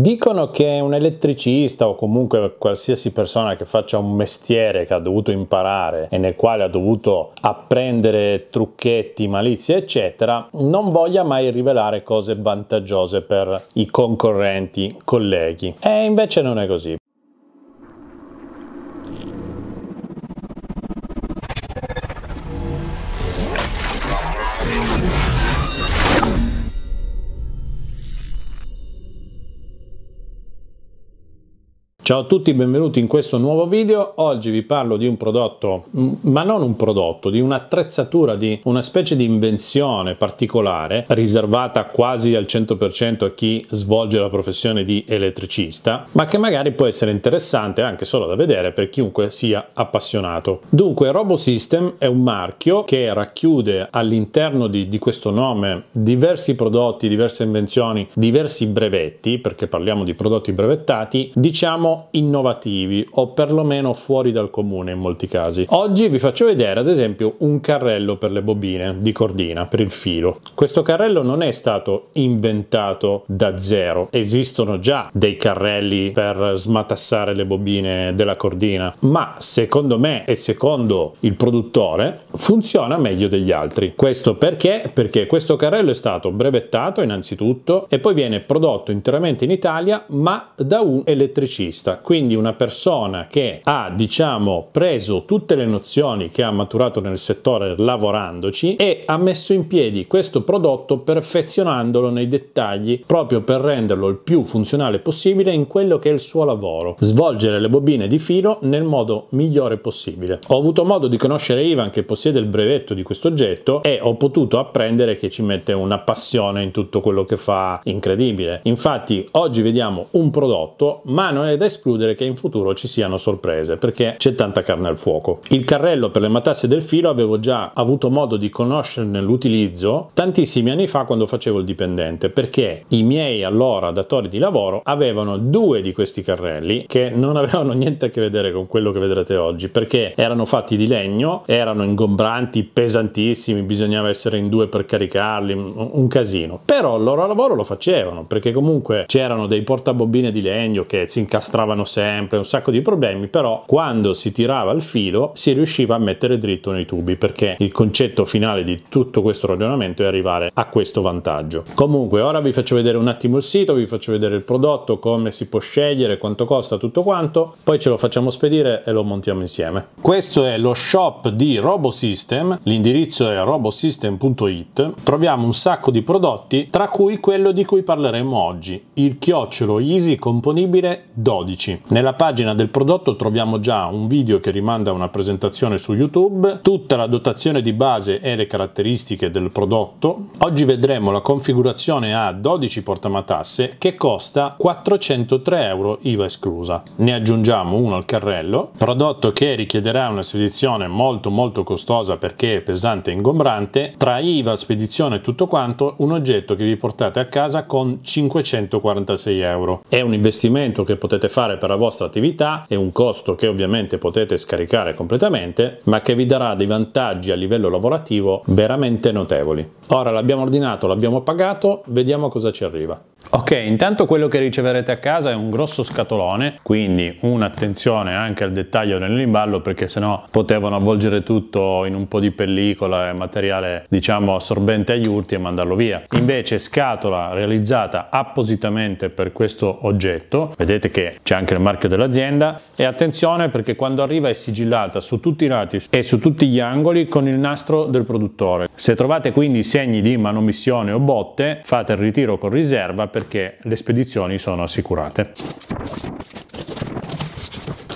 Dicono che un elettricista o comunque qualsiasi persona che faccia un mestiere che ha dovuto imparare e nel quale ha dovuto apprendere trucchetti, malizie, eccetera, non voglia mai rivelare cose vantaggiose per i concorrenti colleghi. E invece non è così. Ciao a tutti, benvenuti in questo nuovo video. Oggi vi parlo di un prodotto, ma non un prodotto, di un'attrezzatura, di una specie di invenzione particolare riservata quasi al 100% a chi svolge la professione di elettricista, ma che magari può essere interessante anche solo da vedere per chiunque sia appassionato. Dunque, RoboSystem è un marchio che racchiude all'interno di, di questo nome diversi prodotti, diverse invenzioni, diversi brevetti, perché parliamo di prodotti brevettati, diciamo innovativi o perlomeno fuori dal comune in molti casi. Oggi vi faccio vedere ad esempio un carrello per le bobine di cordina, per il filo. Questo carrello non è stato inventato da zero, esistono già dei carrelli per smatassare le bobine della cordina, ma secondo me e secondo il produttore funziona meglio degli altri. Questo perché? Perché questo carrello è stato brevettato innanzitutto e poi viene prodotto interamente in Italia ma da un elettricista giusta, quindi una persona che ha diciamo preso tutte le nozioni che ha maturato nel settore lavorandoci e ha messo in piedi questo prodotto perfezionandolo nei dettagli proprio per renderlo il più funzionale possibile in quello che è il suo lavoro, svolgere le bobine di filo nel modo migliore possibile. Ho avuto modo di conoscere Ivan che possiede il brevetto di questo oggetto e ho potuto apprendere che ci mette una passione in tutto quello che fa incredibile. Infatti oggi vediamo un prodotto ma non è da escludere escludere che in futuro ci siano sorprese, perché c'è tanta carne al fuoco. Il carrello per le matasse del filo avevo già avuto modo di conoscerne l'utilizzo tantissimi anni fa quando facevo il dipendente, perché i miei allora datori di lavoro avevano due di questi carrelli che non avevano niente a che vedere con quello che vedrete oggi, perché erano fatti di legno, erano ingombranti, pesantissimi, bisognava essere in due per caricarli, un casino. Però il loro lavoro lo facevano, perché comunque c'erano dei portabobine di legno che si incastravano mostravano sempre un sacco di problemi, però quando si tirava il filo si riusciva a mettere dritto nei tubi perché il concetto finale di tutto questo ragionamento è arrivare a questo vantaggio. Comunque ora vi faccio vedere un attimo il sito, vi faccio vedere il prodotto, come si può scegliere, quanto costa, tutto quanto, poi ce lo facciamo spedire e lo montiamo insieme. Questo è lo shop di RoboSystem, l'indirizzo è robosystem.it, troviamo un sacco di prodotti tra cui quello di cui parleremo oggi, il chiocciolo Easy componibile 12 codici. Nella pagina del prodotto troviamo già un video che rimanda a una presentazione su YouTube, tutta la dotazione di base e le caratteristiche del prodotto. Oggi vedremo la configurazione a 12 portamatasse che costa 403 euro IVA esclusa. Ne aggiungiamo uno al carrello, prodotto che richiederà una spedizione molto molto costosa perché è pesante e ingombrante, tra IVA, spedizione e tutto quanto, un oggetto che vi portate a casa con 546 euro. È un investimento che potete fare fare per la vostra attività, è un costo che ovviamente potete scaricare completamente, ma che vi darà dei vantaggi a livello lavorativo veramente notevoli. Ora l'abbiamo ordinato, l'abbiamo pagato, vediamo cosa ci arriva. Ok, intanto quello che riceverete a casa è un grosso scatolone, quindi un'attenzione anche al dettaglio nell'imballo perché sennò potevano avvolgere tutto in un po' di pellicola e materiale diciamo assorbente agli urti e mandarlo via. Invece scatola realizzata appositamente per questo oggetto, vedete che c'è anche il marchio dell'azienda e attenzione perché quando arriva è sigillata su tutti i lati e su tutti gli angoli con il nastro del produttore. Se trovate quindi segni di manomissione o botte fate il ritiro con riserva perché le spedizioni sono assicurate.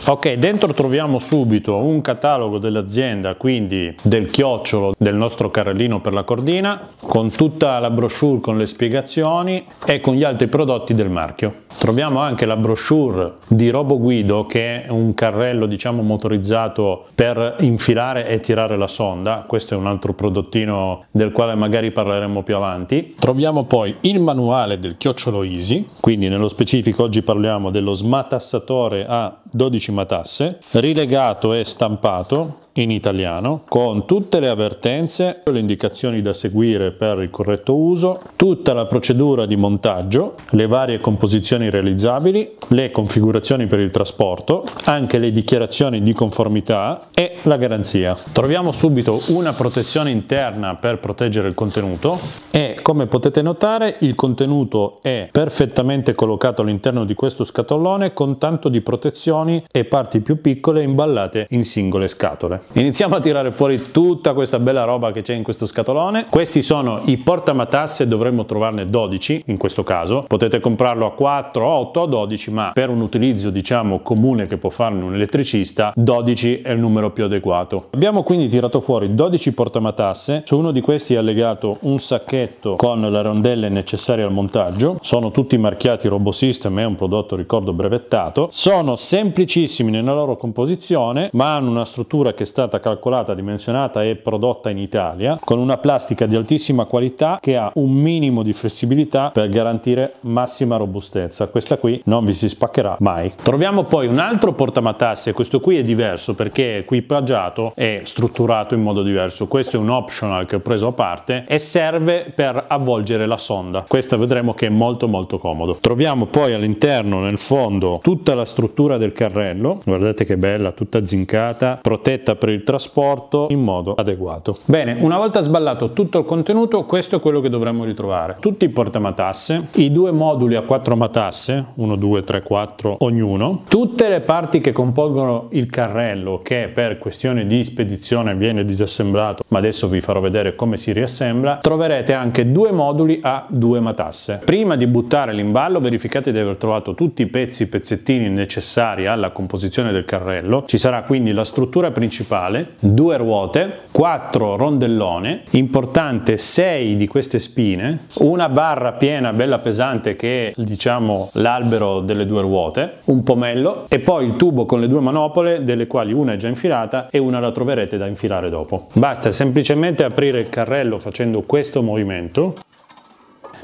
Ok, dentro troviamo subito un catalogo dell'azienda, quindi del chiocciolo del nostro carrellino per la cordina, con tutta la brochure con le spiegazioni e con gli altri prodotti del marchio. Troviamo anche la brochure di Robo Guido, che è un carrello diciamo motorizzato per infilare e tirare la sonda. Questo è un altro prodottino del quale magari parleremo più avanti. Troviamo poi il manuale del chiocciolo Easy, quindi nello specifico oggi parliamo dello smatassatore a 12 matasse, rilegato e stampato in italiano con tutte le avvertenze, le indicazioni da seguire per il corretto uso, tutta la procedura di montaggio, le varie composizioni realizzabili, le configurazioni per il trasporto, anche le dichiarazioni di conformità e la garanzia. Troviamo subito una protezione interna per proteggere il contenuto e come potete notare il contenuto è perfettamente collocato all'interno di questo scatolone con tanto di protezioni e parti più piccole imballate in singole scatole. Iniziamo a tirare fuori tutta questa bella roba che c'è in questo scatolone. Questi sono i portamatasse, dovremmo trovarne 12 in questo caso. Potete comprarlo a 4, 8 o 12 ma per un utilizzo diciamo comune che può farne un elettricista 12 è il numero più adeguato. Abbiamo quindi tirato fuori 12 portamatasse, su uno di questi è legato un sacchetto con le rondelle necessarie al montaggio, sono tutti marchiati system è un prodotto ricordo brevettato, sono semplicissimi nella loro composizione ma hanno una struttura che è stata calcolata, dimensionata e prodotta in Italia con una plastica di altissima qualità che ha un minimo di flessibilità per garantire massima robustezza, questa qui non vi si spaccherà mai. Troviamo poi un altro portamatasse, questo qui è diverso perché è equipaggiato e strutturato in modo diverso, questo è un optional che ho preso a parte e serve per avvolgere la sonda. Questa vedremo che è molto molto comodo. Troviamo poi all'interno nel fondo tutta la struttura del carrello, guardate che bella, tutta zincata, protetta per il trasporto in modo adeguato. Bene, una volta sballato tutto il contenuto, questo è quello che dovremmo ritrovare. Tutti i portamatasse, i due moduli a quattro matasse, 1, 2, 3, 4 ognuno, tutte le parti che compongono il carrello che per questione di spedizione viene disassemblato, ma adesso vi farò vedere come si riassembla, troverete anche due moduli a due matasse. Prima di buttare l'imballo verificate di aver trovato tutti i pezzi, i pezzettini necessari alla composizione del carrello. Ci sarà quindi la struttura principale, due ruote, quattro rondellone, importante 6 di queste spine, una barra piena bella pesante che è diciamo l'albero delle due ruote, un pomello e poi il tubo con le due manopole delle quali una è già infilata e una la troverete da infilare dopo. Basta semplicemente aprire il carrello facendo questo movimento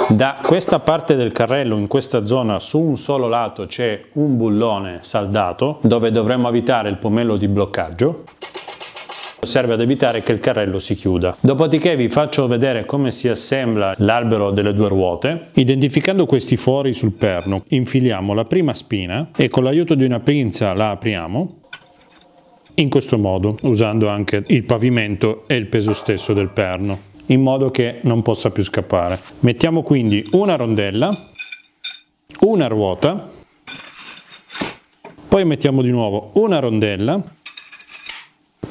da questa parte del carrello, in questa zona, su un solo lato c'è un bullone saldato dove dovremmo evitare il pomello di bloccaggio. Serve ad evitare che il carrello si chiuda. Dopodiché vi faccio vedere come si assembla l'albero delle due ruote. Identificando questi fori sul perno, infiliamo la prima spina e con l'aiuto di una pinza la apriamo in questo modo, usando anche il pavimento e il peso stesso del perno in modo che non possa più scappare. Mettiamo quindi una rondella, una ruota, poi mettiamo di nuovo una rondella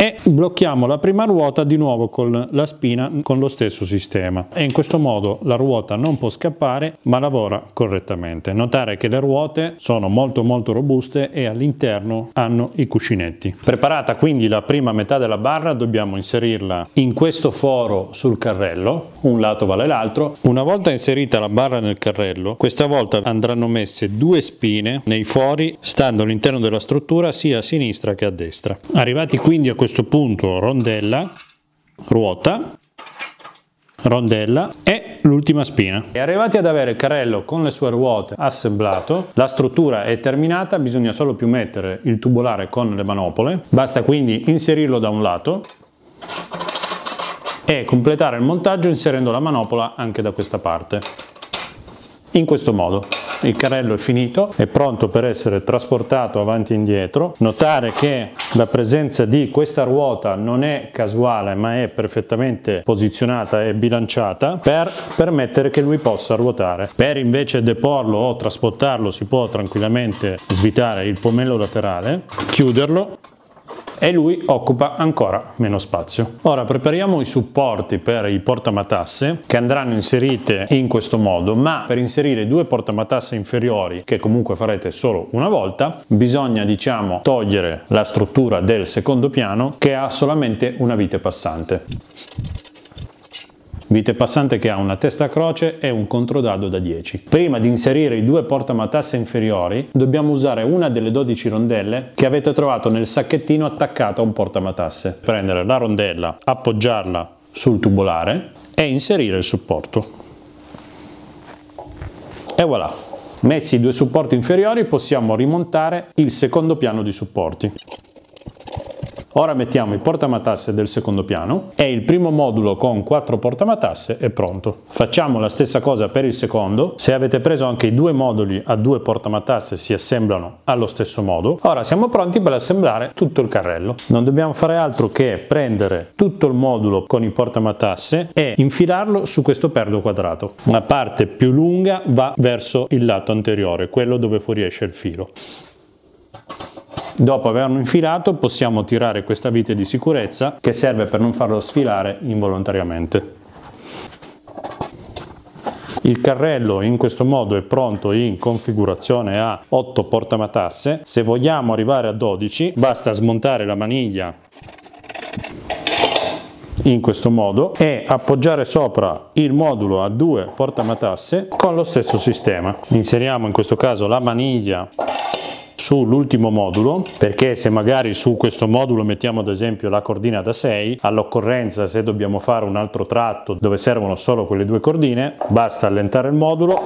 e blocchiamo la prima ruota di nuovo con la spina con lo stesso sistema e in questo modo la ruota non può scappare ma lavora correttamente. Notare che le ruote sono molto molto robuste e all'interno hanno i cuscinetti. Preparata quindi la prima metà della barra dobbiamo inserirla in questo foro sul carrello, un lato vale l'altro. Una volta inserita la barra nel carrello, questa volta andranno messe due spine nei fori stando all'interno della struttura sia a sinistra che a destra. Arrivati quindi a questo questo punto rondella, ruota, rondella e l'ultima spina. E arrivati ad avere il carrello con le sue ruote assemblato, la struttura è terminata, bisogna solo più mettere il tubolare con le manopole, basta quindi inserirlo da un lato e completare il montaggio inserendo la manopola anche da questa parte in questo modo il carrello è finito è pronto per essere trasportato avanti e indietro notare che la presenza di questa ruota non è casuale ma è perfettamente posizionata e bilanciata per permettere che lui possa ruotare per invece deporlo o trasportarlo si può tranquillamente svitare il pomello laterale chiuderlo e lui occupa ancora meno spazio. Ora prepariamo i supporti per i portamatasse che andranno inserite in questo modo, ma per inserire due portamatasse inferiori che comunque farete solo una volta, bisogna diciamo togliere la struttura del secondo piano che ha solamente una vite passante vite passante che ha una testa a croce e un controdado da 10. Prima di inserire i due portamatasse inferiori dobbiamo usare una delle 12 rondelle che avete trovato nel sacchettino attaccato a un portamatasse. Prendere la rondella, appoggiarla sul tubolare e inserire il supporto. E voilà! Messi i due supporti inferiori possiamo rimontare il secondo piano di supporti. Ora mettiamo i portamatasse del secondo piano e il primo modulo con quattro portamatasse è pronto. Facciamo la stessa cosa per il secondo. Se avete preso anche i due moduli a due portamatasse si assemblano allo stesso modo. Ora siamo pronti per assemblare tutto il carrello. Non dobbiamo fare altro che prendere tutto il modulo con i portamatasse e infilarlo su questo perdo quadrato. La parte più lunga va verso il lato anteriore, quello dove fuoriesce il filo. Dopo averlo infilato possiamo tirare questa vite di sicurezza che serve per non farlo sfilare involontariamente. Il carrello in questo modo è pronto in configurazione a 8 portamatasse. Se vogliamo arrivare a 12 basta smontare la maniglia in questo modo e appoggiare sopra il modulo a due portamatasse con lo stesso sistema. Inseriamo in questo caso la maniglia sull'ultimo modulo perché se magari su questo modulo mettiamo ad esempio la cordina da 6 all'occorrenza se dobbiamo fare un altro tratto dove servono solo quelle due cordine basta allentare il modulo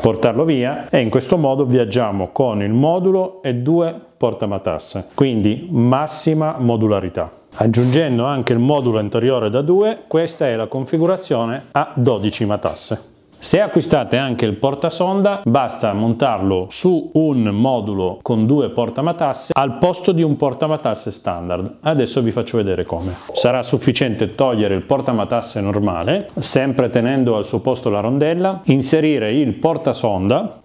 portarlo via e in questo modo viaggiamo con il modulo e due portamatasse quindi massima modularità aggiungendo anche il modulo anteriore da 2 questa è la configurazione a 12 matasse se acquistate anche il portasonda basta montarlo su un modulo con due portamatasse al posto di un portamatasse standard. Adesso vi faccio vedere come. Sarà sufficiente togliere il portamatasse normale, sempre tenendo al suo posto la rondella, inserire il portasonda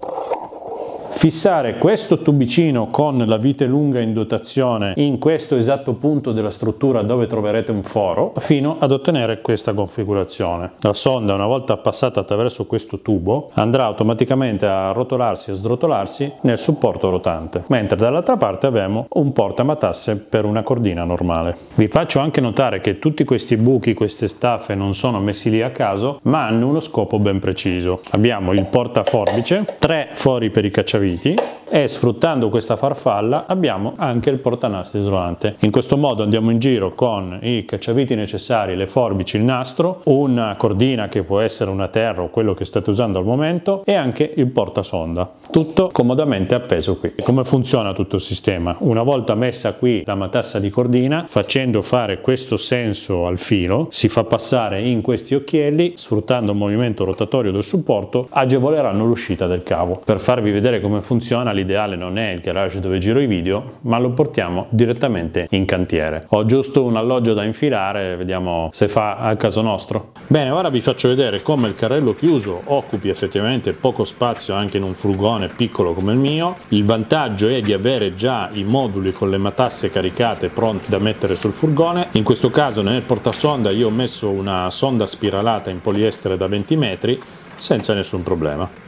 Fissare questo tubicino con la vite lunga in dotazione in questo esatto punto della struttura dove troverete un foro fino ad ottenere questa configurazione. La sonda una volta passata attraverso questo tubo andrà automaticamente a rotolarsi e srotolarsi nel supporto rotante, mentre dall'altra parte abbiamo un porta matasse per una cordina normale. Vi faccio anche notare che tutti questi buchi, queste staffe non sono messi lì a caso, ma hanno uno scopo ben preciso. Abbiamo il porta forbice, tre fori per i cacciavite costruiti e sfruttando questa farfalla abbiamo anche il portanastri isolante. In questo modo andiamo in giro con i cacciaviti necessari, le forbici, il nastro, una cordina che può essere una terra o quello che state usando al momento e anche il portasonda. Tutto comodamente appeso qui. Come funziona tutto il sistema? Una volta messa qui la matassa di cordina, facendo fare questo senso al filo, si fa passare in questi occhielli, sfruttando il movimento rotatorio del supporto, agevoleranno l'uscita del cavo. Per farvi vedere come funziona l'ideale non è il garage dove giro i video ma lo portiamo direttamente in cantiere. Ho giusto un alloggio da infilare vediamo se fa al caso nostro. Bene ora vi faccio vedere come il carrello chiuso occupi effettivamente poco spazio anche in un furgone piccolo come il mio. Il vantaggio è di avere già i moduli con le matasse caricate pronti da mettere sul furgone. In questo caso nel portasonda io ho messo una sonda spiralata in poliestere da 20 metri senza nessun problema.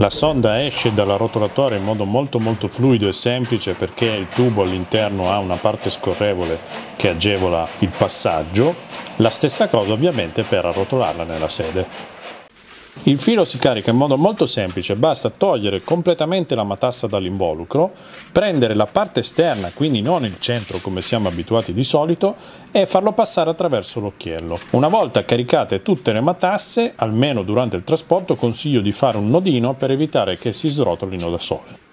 La sonda esce dalla rotolatore in modo molto molto fluido e semplice perché il tubo all'interno ha una parte scorrevole che agevola il passaggio, la stessa cosa ovviamente per arrotolarla nella sede. Il filo si carica in modo molto semplice, basta togliere completamente la matassa dall'involucro, prendere la parte esterna, quindi non il centro come siamo abituati di solito, e farlo passare attraverso l'occhiello. Una volta caricate tutte le matasse, almeno durante il trasporto consiglio di fare un nodino per evitare che si srotolino da sole.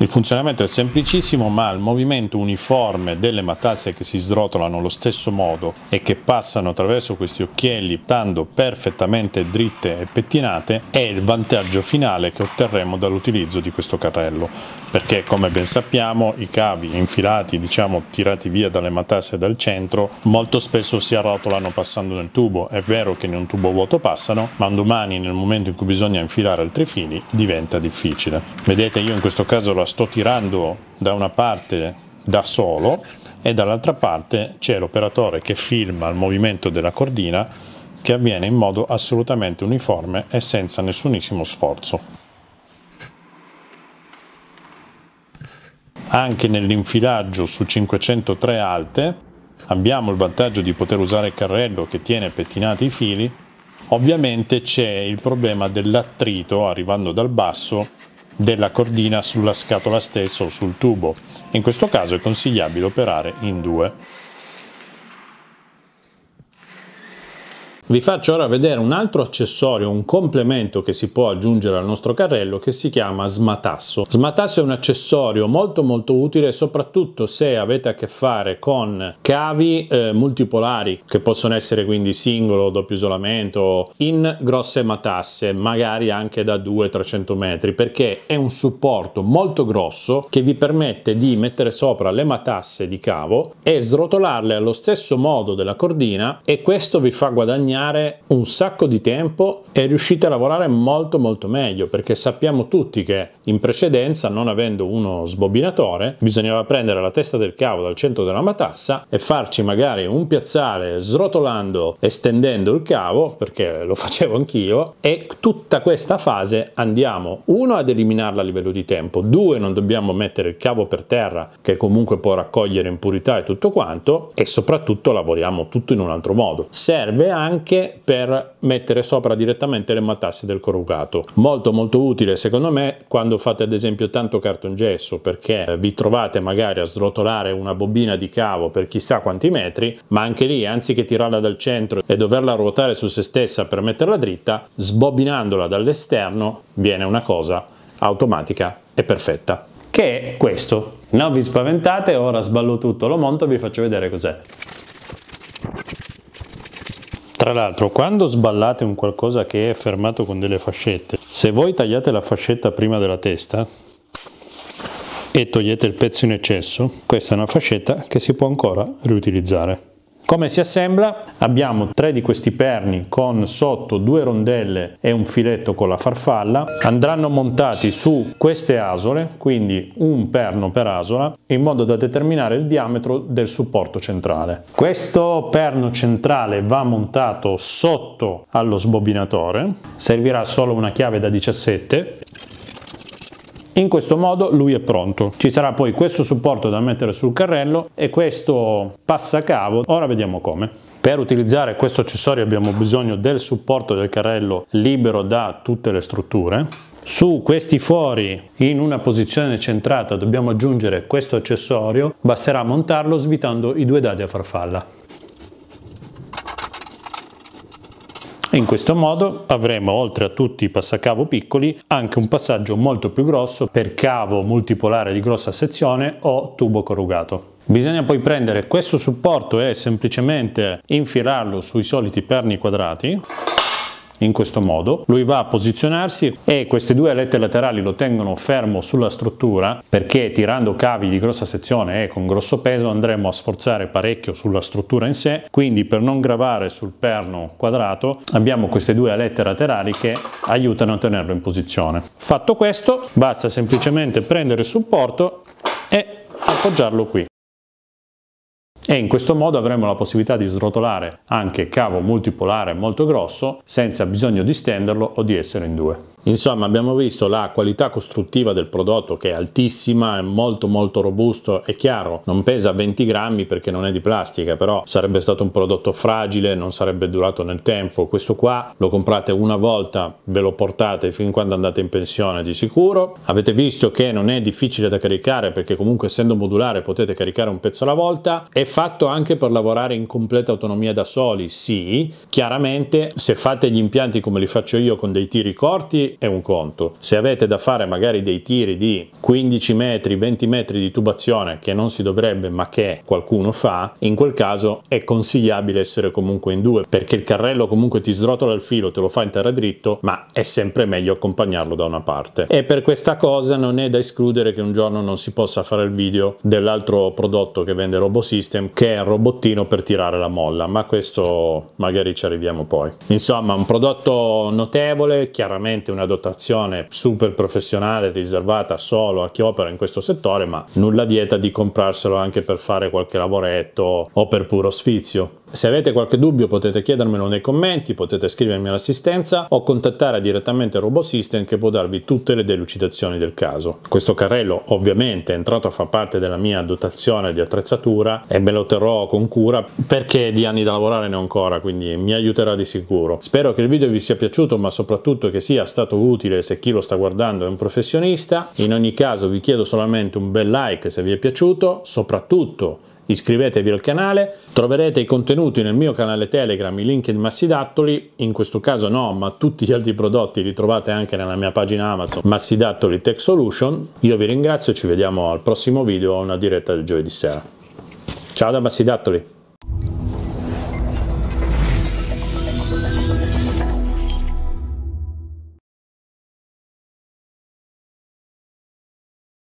Il funzionamento è semplicissimo ma il movimento uniforme delle matasse che si srotolano allo stesso modo e che passano attraverso questi occhielli stando perfettamente dritte e pettinate è il vantaggio finale che otterremo dall'utilizzo di questo carrello perché come ben sappiamo i cavi infilati diciamo tirati via dalle matasse dal centro molto spesso si arrotolano passando nel tubo è vero che in un tubo vuoto passano ma un domani nel momento in cui bisogna infilare altri fili diventa difficile vedete io in questo caso la sto tirando da una parte da solo e dall'altra parte c'è l'operatore che filma il movimento della cordina che avviene in modo assolutamente uniforme e senza nessunissimo sforzo. Anche nell'infilaggio su 503 alte abbiamo il vantaggio di poter usare il carrello che tiene pettinati i fili Ovviamente c'è il problema dell'attrito arrivando dal basso della cordina sulla scatola stessa o sul tubo. In questo caso è consigliabile operare in due. Vi faccio ora vedere un altro accessorio, un complemento che si può aggiungere al nostro carrello che si chiama smatasso. Smatasso è un accessorio molto molto utile soprattutto se avete a che fare con cavi eh, multipolari che possono essere quindi singolo, doppio isolamento, in grosse matasse, magari anche da 200-300 metri perché è un supporto molto grosso che vi permette di mettere sopra le matasse di cavo e srotolarle allo stesso modo della cordina e questo vi fa guadagnare guadagnare un sacco di tempo e riuscite a lavorare molto molto meglio perché sappiamo tutti che in precedenza non avendo uno sbobinatore bisognava prendere la testa del cavo dal centro della matassa e farci magari un piazzale srotolando e stendendo il cavo perché lo facevo anch'io e tutta questa fase andiamo uno ad eliminarla a livello di tempo due non dobbiamo mettere il cavo per terra che comunque può raccogliere impurità e tutto quanto e soprattutto lavoriamo tutto in un altro modo serve anche anche per mettere sopra direttamente le matasse del corrugato. Molto molto utile secondo me quando fate ad esempio tanto cartongesso perché eh, vi trovate magari a srotolare una bobina di cavo per chissà quanti metri, ma anche lì anziché tirarla dal centro e doverla ruotare su se stessa per metterla dritta, sbobinandola dall'esterno viene una cosa automatica e perfetta, che è questo. Non vi spaventate, ora sballo tutto, lo monto e vi faccio vedere cos'è. Tra l'altro, quando sballate un qualcosa che è fermato con delle fascette, se voi tagliate la fascetta prima della testa e togliete il pezzo in eccesso, questa è una fascetta che si può ancora riutilizzare. Come si assembla? Abbiamo tre di questi perni con sotto due rondelle e un filetto con la farfalla. Andranno montati su queste asole, quindi un perno per asola, in modo da determinare il diametro del supporto centrale. Questo perno centrale va montato sotto allo sbobinatore, servirà solo una chiave da 17 in questo modo lui è pronto. Ci sarà poi questo supporto da mettere sul carrello e questo passacavo. Ora vediamo come. Per utilizzare questo accessorio abbiamo bisogno del supporto del carrello libero da tutte le strutture. Su questi fuori, in una posizione centrata dobbiamo aggiungere questo accessorio, basterà montarlo svitando i due dadi a farfalla. In questo modo avremo oltre a tutti i passacavo piccoli anche un passaggio molto più grosso per cavo multipolare di grossa sezione o tubo corrugato. Bisogna poi prendere questo supporto e semplicemente infilarlo sui soliti perni quadrati in questo modo. Lui va a posizionarsi e queste due alette laterali lo tengono fermo sulla struttura perché tirando cavi di grossa sezione e con grosso peso andremo a sforzare parecchio sulla struttura in sé. Quindi per non gravare sul perno quadrato abbiamo queste due alette laterali che aiutano a tenerlo in posizione. Fatto questo basta semplicemente prendere il supporto e appoggiarlo qui e in questo modo avremo la possibilità di srotolare anche cavo multipolare molto grosso senza bisogno di stenderlo o di essere in due. Insomma abbiamo visto la qualità costruttiva del prodotto che è altissima, è molto molto robusto, è chiaro non pesa 20 grammi perché non è di plastica però sarebbe stato un prodotto fragile, non sarebbe durato nel tempo, questo qua lo comprate una volta, ve lo portate fin quando andate in pensione di sicuro, avete visto che non è difficile da caricare perché comunque essendo modulare potete caricare un pezzo alla volta, è fatto anche per lavorare in completa autonomia da soli, sì, chiaramente se fate gli impianti come li faccio io con dei tiri corti è un conto. Se avete da fare magari dei tiri di 15 metri, 20 metri di tubazione che non si dovrebbe ma che qualcuno fa, in quel caso è consigliabile essere comunque in due perché il carrello comunque ti srotola il filo, te lo fa in terra dritto, ma è sempre meglio accompagnarlo da una parte. E per questa cosa non è da escludere che un giorno non si possa fare il video dell'altro prodotto che vende RoboSystem che è un robottino per tirare la molla, ma questo magari ci arriviamo poi. Insomma, un prodotto notevole, chiaramente un una dotazione super professionale riservata solo a chi opera in questo settore, ma nulla vieta di comprarselo anche per fare qualche lavoretto o per puro sfizio. Se avete qualche dubbio potete chiedermelo nei commenti, potete scrivermi all'assistenza o contattare direttamente RoboSystem che può darvi tutte le delucidazioni del caso. Questo carrello ovviamente è entrato a far parte della mia dotazione di attrezzatura e me lo terrò con cura perché di anni da lavorare ne ho ancora, quindi mi aiuterà di sicuro. Spero che il video vi sia piaciuto ma soprattutto che sia stato utile se chi lo sta guardando è un professionista. In ogni caso vi chiedo solamente un bel like se vi è piaciuto, soprattutto Iscrivetevi al canale, troverete i contenuti nel mio canale Telegram, i link in Massidattoli, in questo caso no, ma tutti gli altri prodotti li trovate anche nella mia pagina Amazon Massidattoli Tech Solution. Io vi ringrazio e ci vediamo al prossimo video, o una diretta del giovedì sera. Ciao da Massidattoli!